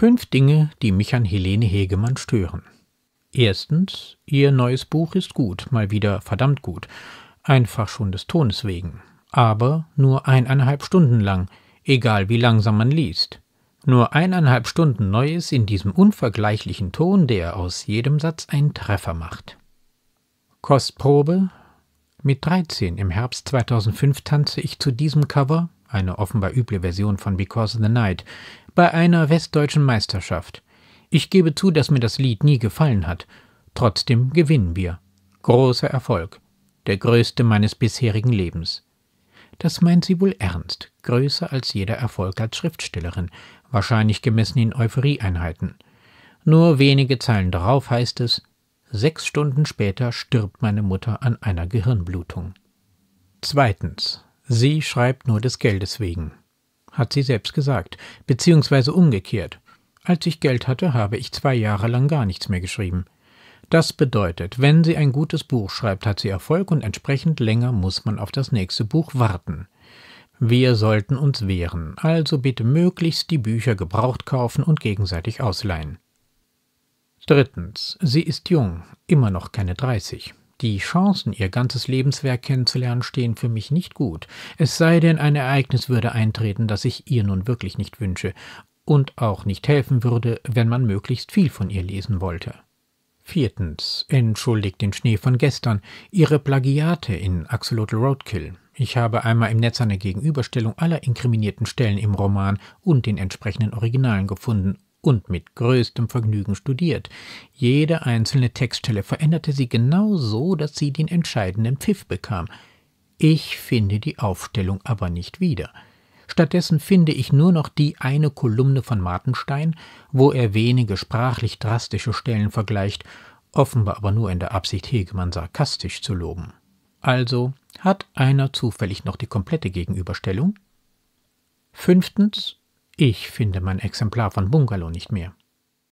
Fünf Dinge, die mich an Helene Hegemann stören. Erstens, ihr neues Buch ist gut, mal wieder verdammt gut. Einfach schon des Tones wegen. Aber nur eineinhalb Stunden lang, egal wie langsam man liest. Nur eineinhalb Stunden Neues in diesem unvergleichlichen Ton, der aus jedem Satz einen Treffer macht. Kostprobe. Mit 13 im Herbst 2005 tanze ich zu diesem Cover eine offenbar üble Version von Because of the Night, bei einer westdeutschen Meisterschaft. Ich gebe zu, dass mir das Lied nie gefallen hat. Trotzdem gewinnen wir. Großer Erfolg. Der größte meines bisherigen Lebens. Das meint sie wohl ernst, größer als jeder Erfolg als Schriftstellerin, wahrscheinlich gemessen in Euphorieeinheiten. Nur wenige Zeilen darauf heißt es, sechs Stunden später stirbt meine Mutter an einer Gehirnblutung. Zweitens. Sie schreibt nur des Geldes wegen. Hat sie selbst gesagt, beziehungsweise umgekehrt. Als ich Geld hatte, habe ich zwei Jahre lang gar nichts mehr geschrieben. Das bedeutet, wenn sie ein gutes Buch schreibt, hat sie Erfolg und entsprechend länger muss man auf das nächste Buch warten. Wir sollten uns wehren, also bitte möglichst die Bücher gebraucht kaufen und gegenseitig ausleihen. Drittens, sie ist jung, immer noch keine 30. Die Chancen, ihr ganzes Lebenswerk kennenzulernen, stehen für mich nicht gut, es sei denn, ein Ereignis würde eintreten, das ich ihr nun wirklich nicht wünsche und auch nicht helfen würde, wenn man möglichst viel von ihr lesen wollte. Viertens. Entschuldigt den Schnee von gestern, ihre Plagiate in Axolotl Roadkill. Ich habe einmal im Netz eine Gegenüberstellung aller inkriminierten Stellen im Roman und den entsprechenden Originalen gefunden und mit größtem Vergnügen studiert. Jede einzelne Textstelle veränderte sie genau so, dass sie den entscheidenden Pfiff bekam. Ich finde die Aufstellung aber nicht wieder. Stattdessen finde ich nur noch die eine Kolumne von Martenstein, wo er wenige sprachlich drastische Stellen vergleicht, offenbar aber nur in der Absicht, Hegemann sarkastisch zu loben. Also hat einer zufällig noch die komplette Gegenüberstellung? Fünftens ich finde mein Exemplar von Bungalow nicht mehr.